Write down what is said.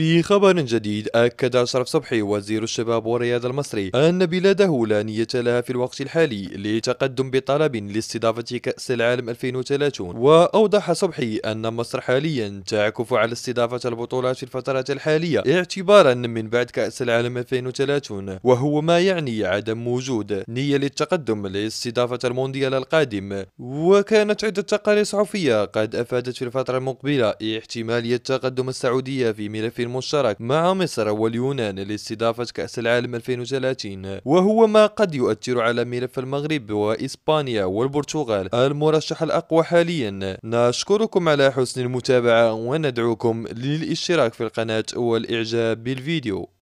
في خبر جديد أكد أشرف صبحي وزير الشباب والرياضة المصري أن بلاده لا نية لها في الوقت الحالي لتقدم بطلب لاستضافة كأس العالم 2030 وأوضح صبحي أن مصر حاليا تعكف على استضافة البطولات في الفترة الحالية اعتبارا من بعد كأس العالم 2030 وهو ما يعني عدم وجود نية للتقدم لاستضافة المونديال القادم وكانت عدة تقارير صحفية قد أفادت في الفترة المقبلة احتمالية تقدم السعودية في ملف مشترك مع مصر واليونان لاستضافة كأس العالم 2030 وهو ما قد يؤثر على ملف المغرب وإسبانيا والبرتغال المرشح الأقوى حاليا نشكركم على حسن المتابعة وندعوكم للاشتراك في القناة والإعجاب بالفيديو